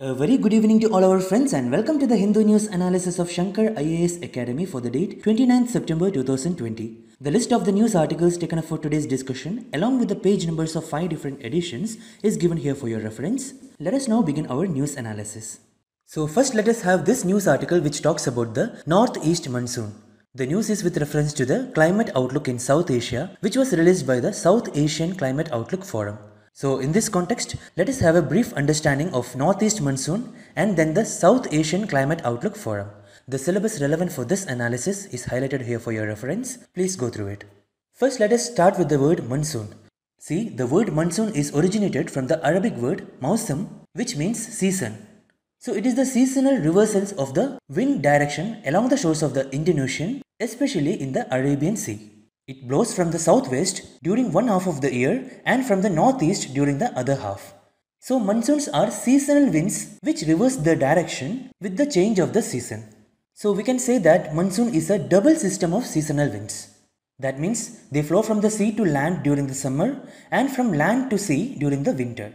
A very good evening to all our friends and welcome to the Hindu news analysis of Shankar IAS Academy for the date 29th September 2020. The list of the news articles taken up for today's discussion along with the page numbers of 5 different editions is given here for your reference. Let us now begin our news analysis. So first let us have this news article which talks about the Northeast Monsoon. The news is with reference to the climate outlook in South Asia which was released by the South Asian Climate Outlook Forum. So in this context, let us have a brief understanding of Northeast Monsoon and then the South Asian Climate Outlook Forum. The syllabus relevant for this analysis is highlighted here for your reference. Please go through it. First, let us start with the word monsoon. See, the word monsoon is originated from the Arabic word mausam, which means season. So it is the seasonal reversals of the wind direction along the shores of the Indian Ocean, especially in the Arabian Sea. It blows from the southwest during one half of the year and from the northeast during the other half. So monsoons are seasonal winds which reverse their direction with the change of the season. So we can say that monsoon is a double system of seasonal winds. That means they flow from the sea to land during the summer and from land to sea during the winter.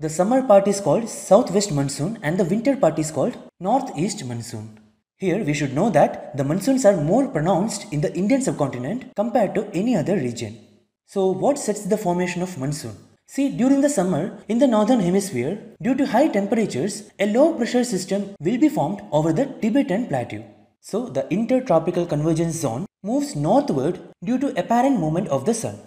The summer part is called southwest monsoon and the winter part is called northeast monsoon. Here we should know that the monsoons are more pronounced in the Indian subcontinent compared to any other region. So what sets the formation of monsoon? See, during the summer, in the northern hemisphere, due to high temperatures, a low pressure system will be formed over the Tibetan plateau. So, the intertropical convergence zone moves northward due to apparent movement of the sun.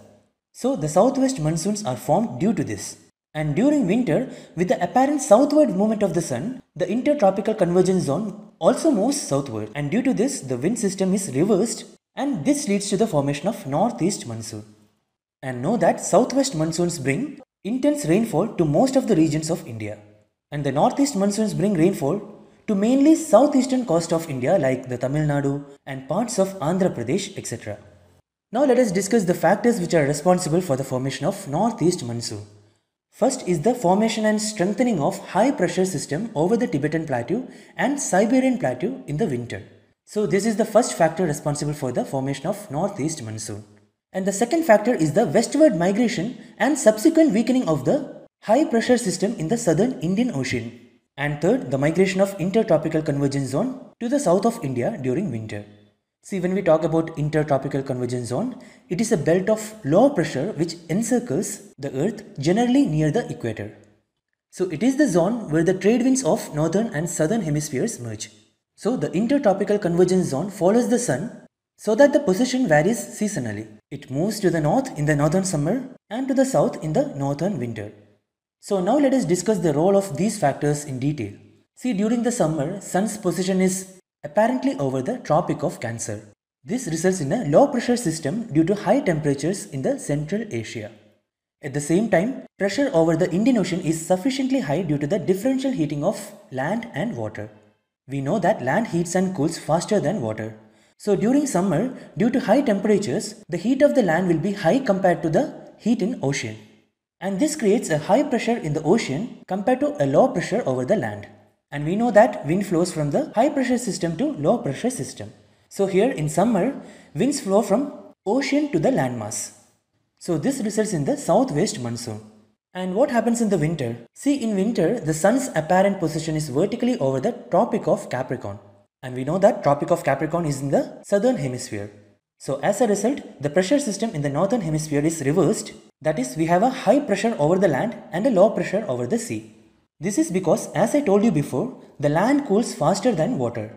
So, the southwest monsoons are formed due to this. And during winter, with the apparent southward movement of the sun, the intertropical convergence zone also moves southward. And due to this, the wind system is reversed and this leads to the formation of northeast monsoon. And know that southwest monsoons bring intense rainfall to most of the regions of India. And the northeast monsoons bring rainfall to mainly southeastern coast of India like the Tamil Nadu and parts of Andhra Pradesh etc. Now let us discuss the factors which are responsible for the formation of northeast monsoon. First is the formation and strengthening of high pressure system over the Tibetan plateau and Siberian plateau in the winter. So this is the first factor responsible for the formation of northeast monsoon. And the second factor is the westward migration and subsequent weakening of the high pressure system in the southern Indian Ocean. And third, the migration of intertropical convergence zone to the south of India during winter. See, when we talk about intertropical convergence zone, it is a belt of low pressure which encircles the Earth generally near the equator. So it is the zone where the trade winds of northern and southern hemispheres merge. So the intertropical convergence zone follows the sun so that the position varies seasonally. It moves to the north in the northern summer and to the south in the northern winter. So now let us discuss the role of these factors in detail. See during the summer, sun's position is apparently over the Tropic of Cancer. This results in a low pressure system due to high temperatures in the Central Asia. At the same time, pressure over the Indian Ocean is sufficiently high due to the differential heating of land and water. We know that land heats and cools faster than water. So during summer, due to high temperatures, the heat of the land will be high compared to the heat in ocean. And this creates a high pressure in the ocean compared to a low pressure over the land. And we know that wind flows from the high pressure system to low pressure system. So here in summer, winds flow from ocean to the landmass. So this results in the southwest monsoon. And what happens in the winter? See, in winter, the sun's apparent position is vertically over the Tropic of Capricorn. And we know that Tropic of Capricorn is in the southern hemisphere. So as a result, the pressure system in the northern hemisphere is reversed. That is, we have a high pressure over the land and a low pressure over the sea. This is because, as I told you before, the land cools faster than water.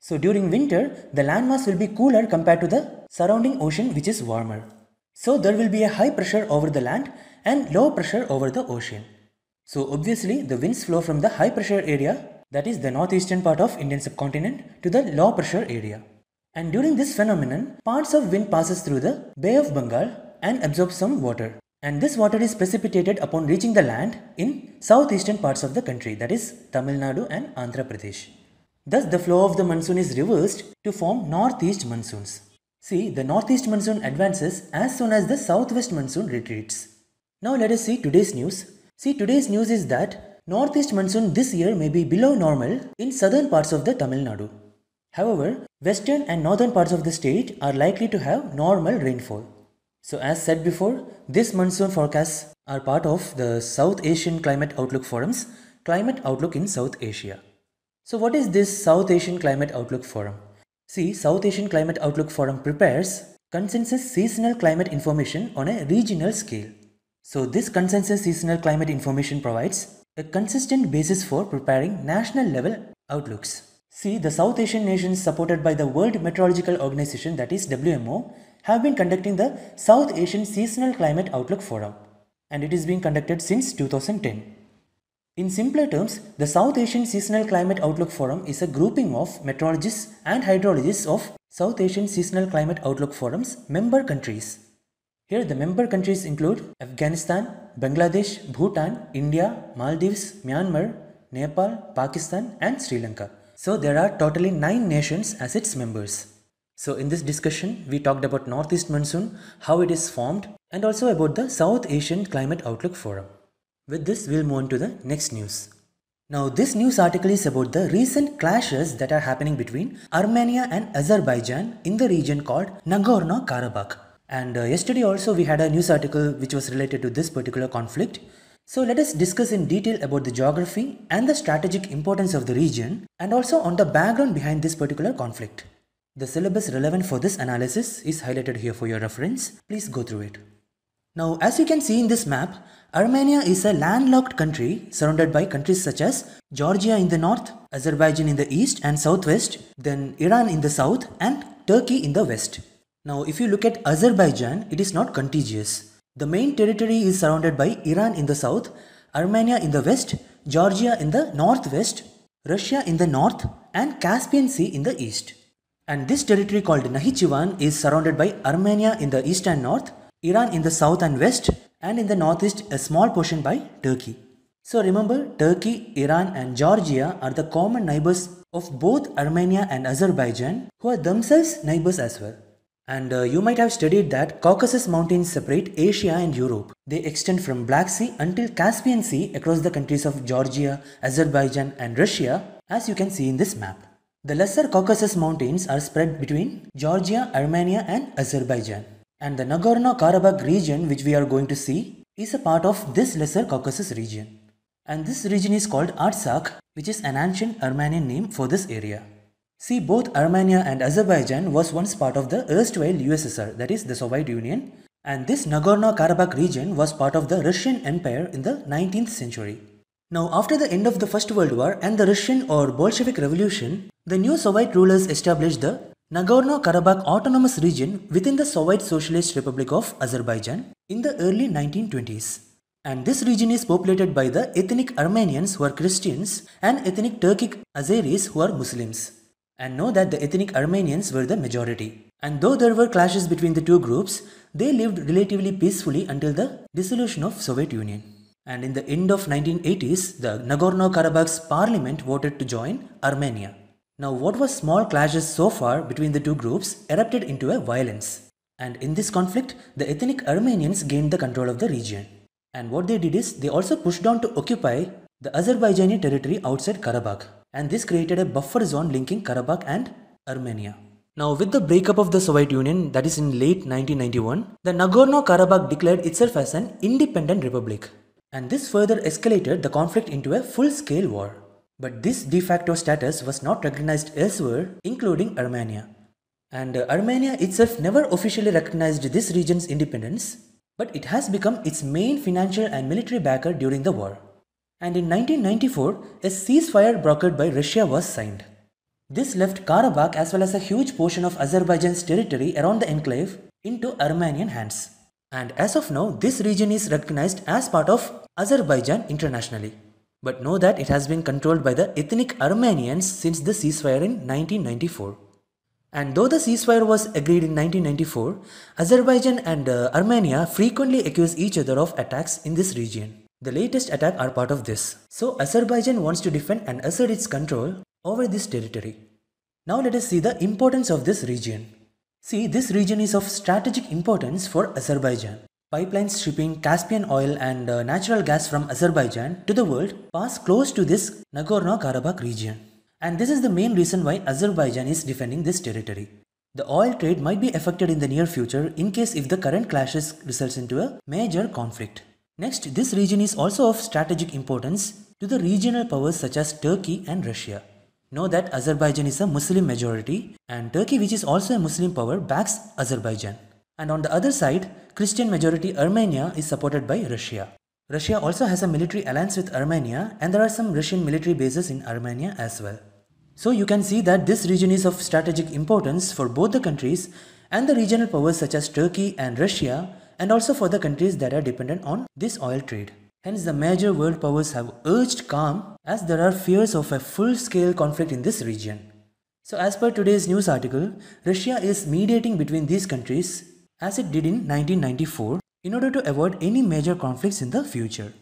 So during winter, the landmass will be cooler compared to the surrounding ocean which is warmer. So there will be a high pressure over the land and low pressure over the ocean. So obviously the winds flow from the high pressure area that is the northeastern part of Indian subcontinent to the low pressure area. And during this phenomenon, parts of wind passes through the Bay of Bengal and absorbs some water. And this water is precipitated upon reaching the land in southeastern parts of the country, that is Tamil Nadu and Andhra Pradesh. Thus, the flow of the monsoon is reversed to form northeast monsoons. See, the northeast monsoon advances as soon as the southwest monsoon retreats. Now, let us see today's news. See, today's news is that northeast monsoon this year may be below normal in southern parts of the Tamil Nadu. However, western and northern parts of the state are likely to have normal rainfall. So as said before, these monsoon forecasts are part of the South Asian Climate Outlook Forum's Climate Outlook in South Asia. So what is this South Asian Climate Outlook Forum? See, South Asian Climate Outlook Forum prepares consensus seasonal climate information on a regional scale. So this consensus seasonal climate information provides a consistent basis for preparing national level outlooks. See, the South Asian nations supported by the World Meteorological Organization that is WMO have been conducting the South Asian Seasonal Climate Outlook Forum, and it is being conducted since 2010. In simpler terms, the South Asian Seasonal Climate Outlook Forum is a grouping of meteorologists and hydrologists of South Asian Seasonal Climate Outlook Forum's member countries. Here, the member countries include Afghanistan, Bangladesh, Bhutan, India, Maldives, Myanmar, Nepal, Pakistan, and Sri Lanka. So, there are totally 9 nations as its members. So in this discussion, we talked about Northeast Monsoon, how it is formed and also about the South Asian Climate Outlook Forum. With this, we'll move on to the next news. Now this news article is about the recent clashes that are happening between Armenia and Azerbaijan in the region called Nagorno-Karabakh. And uh, yesterday also we had a news article which was related to this particular conflict. So let us discuss in detail about the geography and the strategic importance of the region and also on the background behind this particular conflict. The syllabus relevant for this analysis is highlighted here for your reference. Please go through it. Now, as you can see in this map, Armenia is a landlocked country surrounded by countries such as Georgia in the north, Azerbaijan in the east and southwest, then Iran in the south and Turkey in the west. Now, if you look at Azerbaijan, it is not contiguous. The main territory is surrounded by Iran in the south, Armenia in the west, Georgia in the northwest, Russia in the north and Caspian Sea in the east. And this territory called Nahichivan is surrounded by Armenia in the east and north, Iran in the south and west, and in the northeast a small portion by Turkey. So remember, Turkey, Iran and Georgia are the common neighbors of both Armenia and Azerbaijan who are themselves neighbors as well. And uh, you might have studied that Caucasus mountains separate Asia and Europe. They extend from Black Sea until Caspian Sea across the countries of Georgia, Azerbaijan and Russia as you can see in this map. The Lesser Caucasus Mountains are spread between Georgia, Armenia, and Azerbaijan. And the Nagorno Karabakh region, which we are going to see, is a part of this Lesser Caucasus region. And this region is called Artsakh, which is an ancient Armenian name for this area. See, both Armenia and Azerbaijan was once part of the erstwhile USSR, that is the Soviet Union, and this Nagorno Karabakh region was part of the Russian Empire in the 19th century. Now, after the end of the First World War and the Russian or Bolshevik Revolution, the new Soviet rulers established the Nagorno-Karabakh Autonomous Region within the Soviet Socialist Republic of Azerbaijan in the early 1920s. And this region is populated by the ethnic Armenians who are Christians and ethnic Turkic Azeris who are Muslims. And know that the ethnic Armenians were the majority. And though there were clashes between the two groups, they lived relatively peacefully until the dissolution of Soviet Union. And in the end of 1980s, the Nagorno-Karabakh's parliament voted to join Armenia. Now what was small clashes so far between the two groups erupted into a violence. And in this conflict, the ethnic Armenians gained the control of the region. And what they did is, they also pushed on to occupy the Azerbaijani territory outside Karabakh. And this created a buffer zone linking Karabakh and Armenia. Now, with the breakup of the Soviet Union, that is in late 1991, the Nagorno-Karabakh declared itself as an independent republic. And this further escalated the conflict into a full-scale war. But this de facto status was not recognized elsewhere, including Armenia. And uh, Armenia itself never officially recognized this region's independence, but it has become its main financial and military backer during the war. And in 1994, a ceasefire brokered by Russia was signed. This left Karabakh as well as a huge portion of Azerbaijan's territory around the enclave into Armenian hands. And as of now, this region is recognized as part of Azerbaijan internationally. But know that it has been controlled by the ethnic Armenians since the ceasefire in 1994. And though the ceasefire was agreed in 1994, Azerbaijan and uh, Armenia frequently accuse each other of attacks in this region. The latest attack are part of this. So Azerbaijan wants to defend and assert its control over this territory. Now let us see the importance of this region. See, this region is of strategic importance for Azerbaijan. Pipelines shipping Caspian oil and uh, natural gas from Azerbaijan to the world pass close to this Nagorno-Karabakh region. And this is the main reason why Azerbaijan is defending this territory. The oil trade might be affected in the near future in case if the current clashes results into a major conflict. Next, this region is also of strategic importance to the regional powers such as Turkey and Russia. Know that Azerbaijan is a Muslim majority and Turkey which is also a Muslim power backs Azerbaijan. And on the other side, Christian majority Armenia is supported by Russia. Russia also has a military alliance with Armenia and there are some Russian military bases in Armenia as well. So you can see that this region is of strategic importance for both the countries and the regional powers such as Turkey and Russia and also for the countries that are dependent on this oil trade. Hence, the major world powers have urged calm as there are fears of a full scale conflict in this region. So, as per today's news article, Russia is mediating between these countries as it did in 1994 in order to avoid any major conflicts in the future.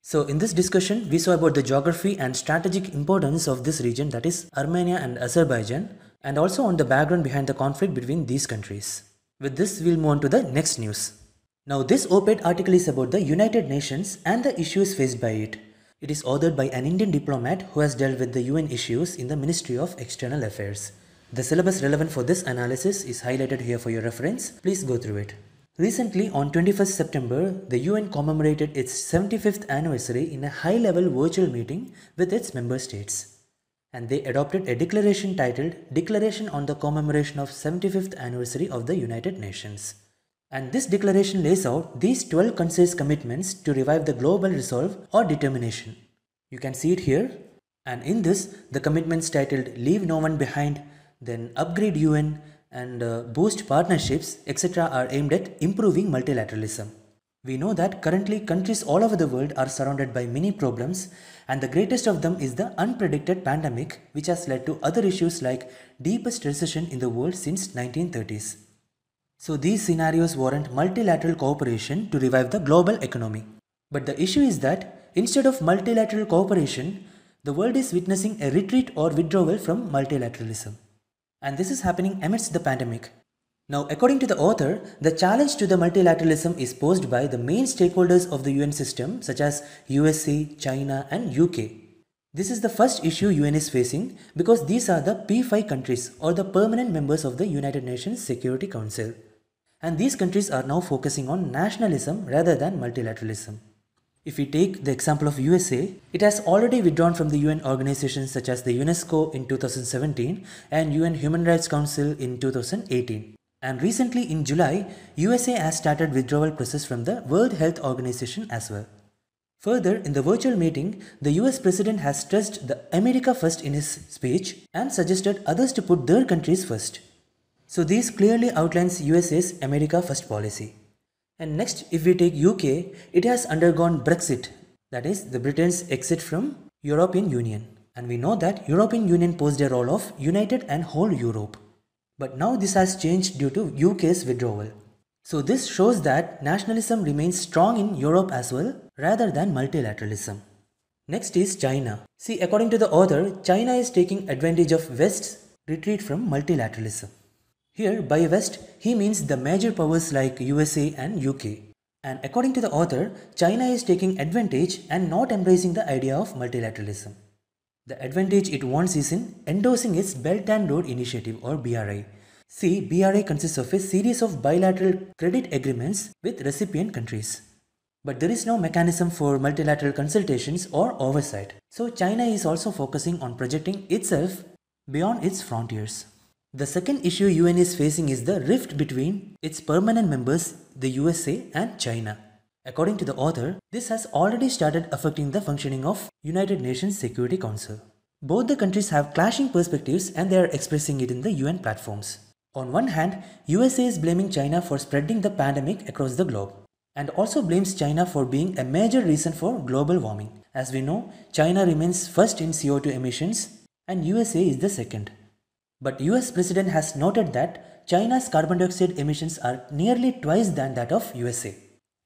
So, in this discussion, we saw about the geography and strategic importance of this region that is Armenia and Azerbaijan, and also on the background behind the conflict between these countries. With this, we'll move on to the next news. Now this op-ed article is about the United Nations and the issues faced by it. It is authored by an Indian diplomat who has dealt with the UN issues in the Ministry of External Affairs. The syllabus relevant for this analysis is highlighted here for your reference. Please go through it. Recently, on 21st September, the UN commemorated its 75th anniversary in a high-level virtual meeting with its member states. And they adopted a declaration titled Declaration on the Commemoration of 75th Anniversary of the United Nations. And this declaration lays out these 12 concise commitments to revive the global resolve or determination. You can see it here. And in this, the commitments titled Leave No One Behind, then Upgrade UN, and uh, Boost Partnerships, etc., are aimed at improving multilateralism. We know that currently countries all over the world are surrounded by many problems, and the greatest of them is the unpredicted pandemic, which has led to other issues like deepest recession in the world since 1930s. So these scenarios warrant multilateral cooperation to revive the global economy. But the issue is that instead of multilateral cooperation, the world is witnessing a retreat or withdrawal from multilateralism. And this is happening amidst the pandemic. Now, according to the author, the challenge to the multilateralism is posed by the main stakeholders of the UN system, such as USA, China, and UK. This is the first issue UN is facing because these are the P5 countries or the permanent members of the United Nations Security Council. And these countries are now focusing on nationalism rather than multilateralism. If we take the example of USA, it has already withdrawn from the UN organizations such as the UNESCO in 2017 and UN Human Rights Council in 2018. And recently in July, USA has started withdrawal process from the World Health Organization as well. Further, in the virtual meeting, the US president has stressed the America first in his speech and suggested others to put their countries first. So this clearly outlines USA's America First policy. And next, if we take UK, it has undergone Brexit, that is the Britain's exit from European Union. And we know that European Union posed a role of united and whole Europe. But now this has changed due to UK's withdrawal. So this shows that nationalism remains strong in Europe as well rather than multilateralism. Next is China. See according to the author, China is taking advantage of West's retreat from multilateralism. Here, by West, he means the major powers like USA and UK. And according to the author, China is taking advantage and not embracing the idea of multilateralism. The advantage it wants is in endorsing its Belt and Road Initiative or BRI. See, BRI consists of a series of bilateral credit agreements with recipient countries. But there is no mechanism for multilateral consultations or oversight. So China is also focusing on projecting itself beyond its frontiers. The second issue UN is facing is the rift between its permanent members, the USA and China. According to the author, this has already started affecting the functioning of United Nations Security Council. Both the countries have clashing perspectives and they are expressing it in the UN platforms. On one hand, USA is blaming China for spreading the pandemic across the globe and also blames China for being a major reason for global warming. As we know, China remains first in CO2 emissions and USA is the second. But US President has noted that China's carbon dioxide emissions are nearly twice than that of USA.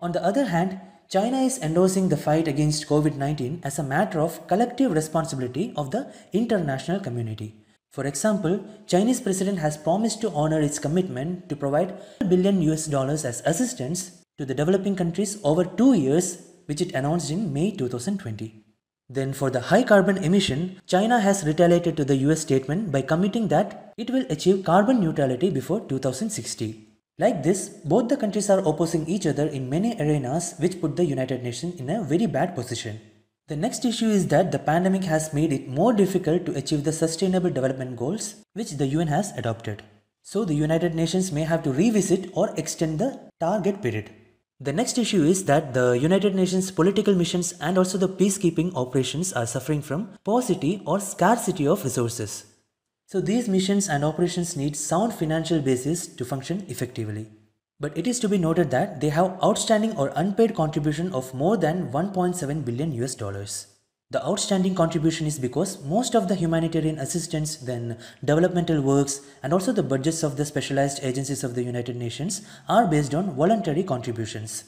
On the other hand, China is endorsing the fight against COVID-19 as a matter of collective responsibility of the international community. For example, Chinese president has promised to honor its commitment to provide billion US dollars as assistance to the developing countries over 2 years which it announced in May 2020. Then for the high carbon emission, China has retaliated to the US statement by committing that it will achieve carbon neutrality before 2060. Like this, both the countries are opposing each other in many arenas which put the United Nations in a very bad position. The next issue is that the pandemic has made it more difficult to achieve the Sustainable Development Goals which the UN has adopted. So the United Nations may have to revisit or extend the target period. The next issue is that the United Nations political missions and also the peacekeeping operations are suffering from paucity or scarcity of resources. So these missions and operations need sound financial basis to function effectively. But it is to be noted that they have outstanding or unpaid contribution of more than 1.7 billion US dollars. The outstanding contribution is because most of the humanitarian assistance, then developmental works, and also the budgets of the specialized agencies of the United Nations are based on voluntary contributions.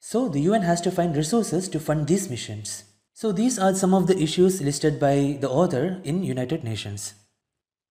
So the UN has to find resources to fund these missions. So these are some of the issues listed by the author in United Nations.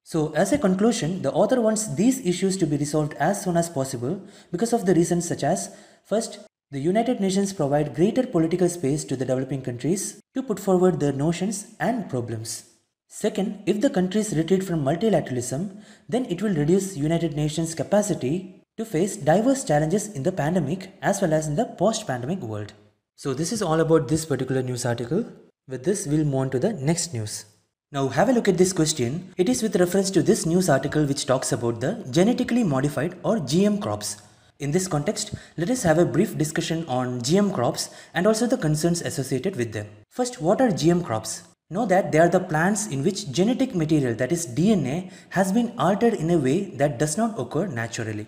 So as a conclusion, the author wants these issues to be resolved as soon as possible because of the reasons such as first the United Nations provide greater political space to the developing countries to put forward their notions and problems. Second, if the countries retreat from multilateralism, then it will reduce United Nations capacity to face diverse challenges in the pandemic as well as in the post-pandemic world. So this is all about this particular news article. With this, we'll move on to the next news. Now have a look at this question. It is with reference to this news article which talks about the genetically modified or GM crops in this context, let us have a brief discussion on GM crops and also the concerns associated with them. First, what are GM crops? Know that they are the plants in which genetic material, that is DNA, has been altered in a way that does not occur naturally.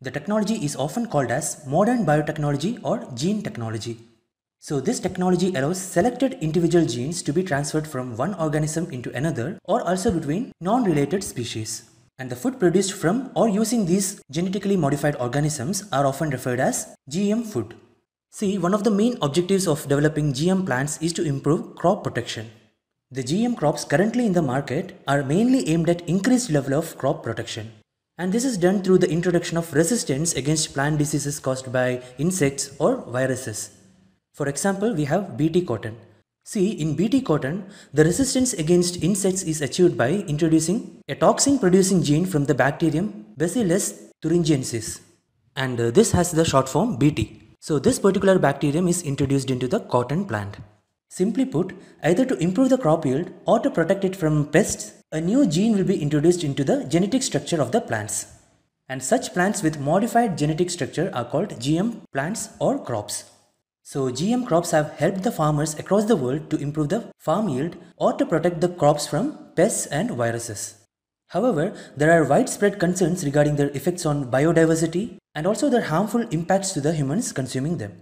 The technology is often called as modern biotechnology or gene technology. So this technology allows selected individual genes to be transferred from one organism into another or also between non-related species. And the food produced from or using these genetically modified organisms are often referred as GM food. See, one of the main objectives of developing GM plants is to improve crop protection. The GM crops currently in the market are mainly aimed at increased level of crop protection. And this is done through the introduction of resistance against plant diseases caused by insects or viruses. For example, we have BT cotton. See, in Bt cotton, the resistance against insects is achieved by introducing a toxin-producing gene from the bacterium Bacillus thuringiensis. And uh, this has the short form Bt. So this particular bacterium is introduced into the cotton plant. Simply put, either to improve the crop yield or to protect it from pests, a new gene will be introduced into the genetic structure of the plants. And such plants with modified genetic structure are called GM plants or crops. So GM crops have helped the farmers across the world to improve the farm yield or to protect the crops from pests and viruses. However, there are widespread concerns regarding their effects on biodiversity and also their harmful impacts to the humans consuming them.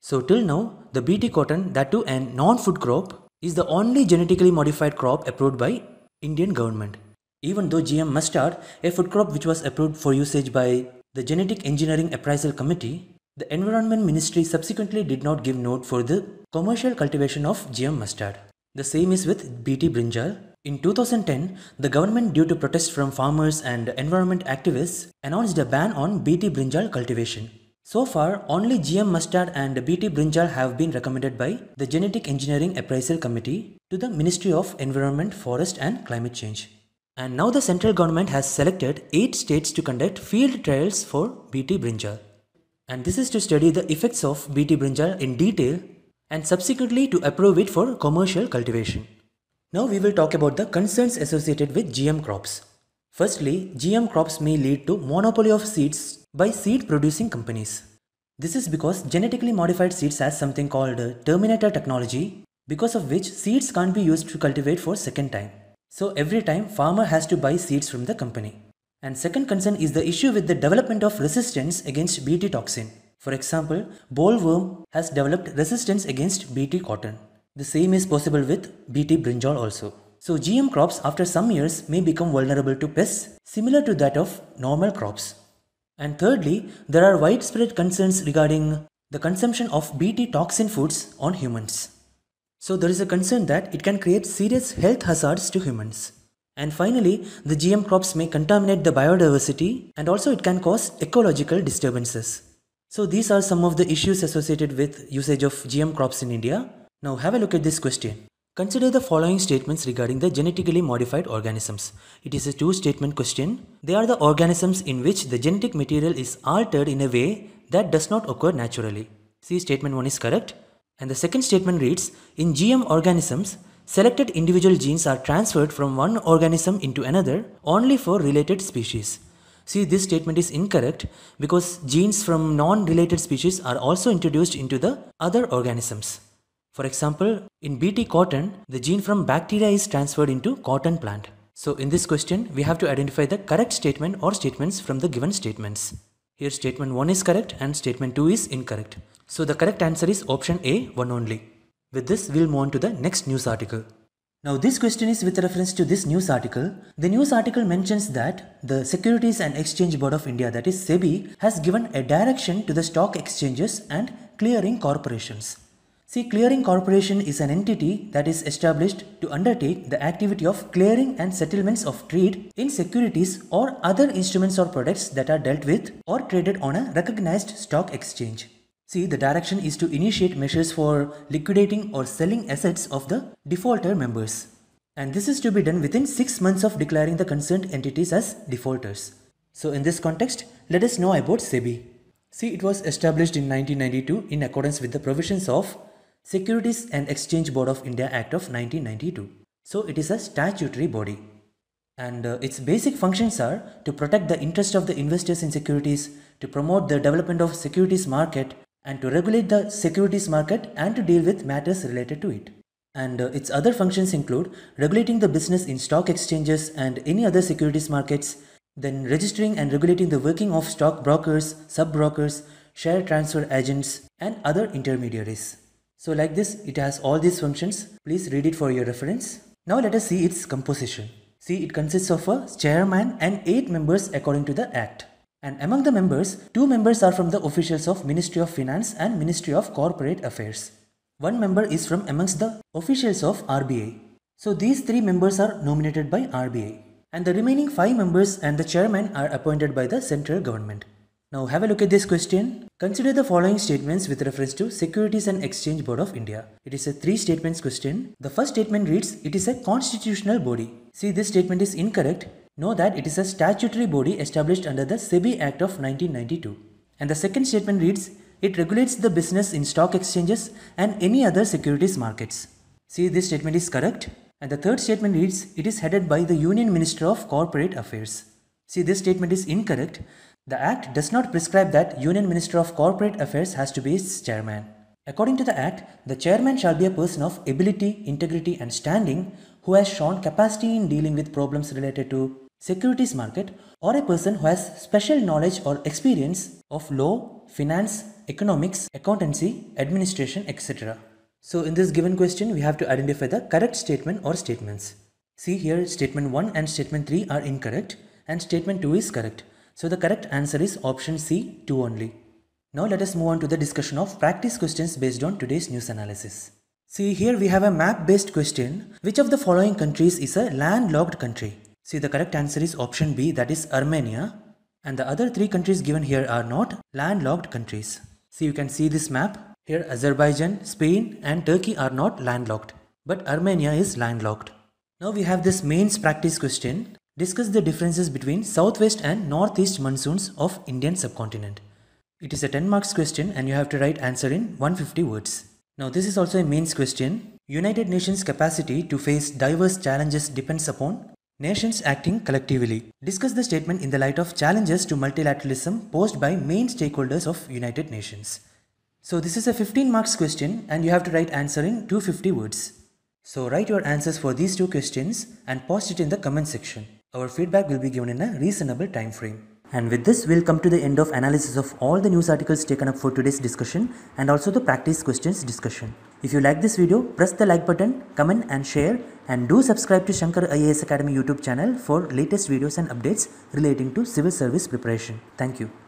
So till now, the BT cotton, that too a non-food crop, is the only genetically modified crop approved by Indian government. Even though GM mustard, a food crop which was approved for usage by the Genetic Engineering Appraisal Committee, the Environment Ministry subsequently did not give note for the commercial cultivation of GM mustard. The same is with BT brinjal. In 2010, the government, due to protests from farmers and environment activists, announced a ban on BT brinjal cultivation. So far, only GM mustard and BT brinjal have been recommended by the Genetic Engineering Appraisal Committee to the Ministry of Environment, Forest and Climate Change. And now the central government has selected 8 states to conduct field trials for BT brinjal and this is to study the effects of Bt brinjal in detail and subsequently to approve it for commercial cultivation. Now we will talk about the concerns associated with GM crops. Firstly, GM crops may lead to monopoly of seeds by seed producing companies. This is because genetically modified seeds has something called terminator technology because of which seeds can't be used to cultivate for second time. So every time farmer has to buy seeds from the company. And second concern is the issue with the development of resistance against Bt toxin. For example, bollworm has developed resistance against Bt cotton. The same is possible with Bt brinjal also. So GM crops after some years may become vulnerable to pests similar to that of normal crops. And thirdly, there are widespread concerns regarding the consumption of Bt toxin foods on humans. So there is a concern that it can create serious health hazards to humans. And finally, the GM crops may contaminate the biodiversity and also it can cause ecological disturbances. So these are some of the issues associated with usage of GM crops in India. Now have a look at this question. Consider the following statements regarding the genetically modified organisms. It is a two statement question. They are the organisms in which the genetic material is altered in a way that does not occur naturally. See statement 1 is correct. And the second statement reads, in GM organisms, Selected individual genes are transferred from one organism into another only for related species. See, this statement is incorrect because genes from non-related species are also introduced into the other organisms. For example, in Bt cotton, the gene from bacteria is transferred into cotton plant. So in this question, we have to identify the correct statement or statements from the given statements. Here statement 1 is correct and statement 2 is incorrect. So the correct answer is option A, 1 only. With this, we'll move on to the next news article. Now, this question is with reference to this news article. The news article mentions that the Securities and Exchange Board of India, that is SEBI, has given a direction to the stock exchanges and clearing corporations. See, clearing corporation is an entity that is established to undertake the activity of clearing and settlements of trade in securities or other instruments or products that are dealt with or traded on a recognized stock exchange. See, the direction is to initiate measures for liquidating or selling assets of the defaulter members. And this is to be done within 6 months of declaring the concerned entities as defaulters. So in this context, let us know about SEBI. See, it was established in 1992 in accordance with the provisions of Securities and Exchange Board of India Act of 1992. So it is a statutory body. And uh, its basic functions are to protect the interest of the investors in securities, to promote the development of securities market, and to regulate the securities market and to deal with matters related to it. And uh, its other functions include regulating the business in stock exchanges and any other securities markets, then registering and regulating the working of stock brokers, sub brokers, share transfer agents, and other intermediaries. So, like this, it has all these functions. Please read it for your reference. Now, let us see its composition. See, it consists of a chairman and 8 members according to the Act. And among the members, two members are from the officials of Ministry of Finance and Ministry of Corporate Affairs. One member is from amongst the officials of RBI. So these three members are nominated by RBI. And the remaining five members and the chairman are appointed by the central government. Now have a look at this question. Consider the following statements with reference to Securities and Exchange Board of India. It is a three statements question. The first statement reads, it is a constitutional body. See this statement is incorrect Know that it is a statutory body established under the SEBI Act of 1992. And the second statement reads, it regulates the business in stock exchanges and any other securities markets. See, this statement is correct. And the third statement reads, it is headed by the Union Minister of Corporate Affairs. See, this statement is incorrect. The Act does not prescribe that Union Minister of Corporate Affairs has to be its chairman. According to the Act, the chairman shall be a person of ability, integrity and standing who has shown capacity in dealing with problems related to securities market, or a person who has special knowledge or experience of law, finance, economics, accountancy, administration, etc. So in this given question, we have to identify the correct statement or statements. See here, statement 1 and statement 3 are incorrect and statement 2 is correct. So the correct answer is option C, 2 only. Now let us move on to the discussion of practice questions based on today's news analysis. See here we have a map based question. Which of the following countries is a landlocked country? See, the correct answer is option B, that is Armenia. And the other three countries given here are not landlocked countries. See, you can see this map. Here Azerbaijan, Spain and Turkey are not landlocked, but Armenia is landlocked. Now we have this mains practice question. Discuss the differences between southwest and northeast monsoons of Indian subcontinent. It is a 10 marks question and you have to write answer in 150 words. Now this is also a mains question. United Nations capacity to face diverse challenges depends upon Nations acting collectively. Discuss the statement in the light of challenges to multilateralism posed by main stakeholders of United Nations. So this is a 15 marks question and you have to write answer in 250 words. So write your answers for these two questions and post it in the comment section. Our feedback will be given in a reasonable time frame. And with this, we'll come to the end of analysis of all the news articles taken up for today's discussion and also the practice questions discussion. If you like this video, press the like button, comment and share and do subscribe to Shankar IAS Academy YouTube channel for latest videos and updates relating to civil service preparation. Thank you.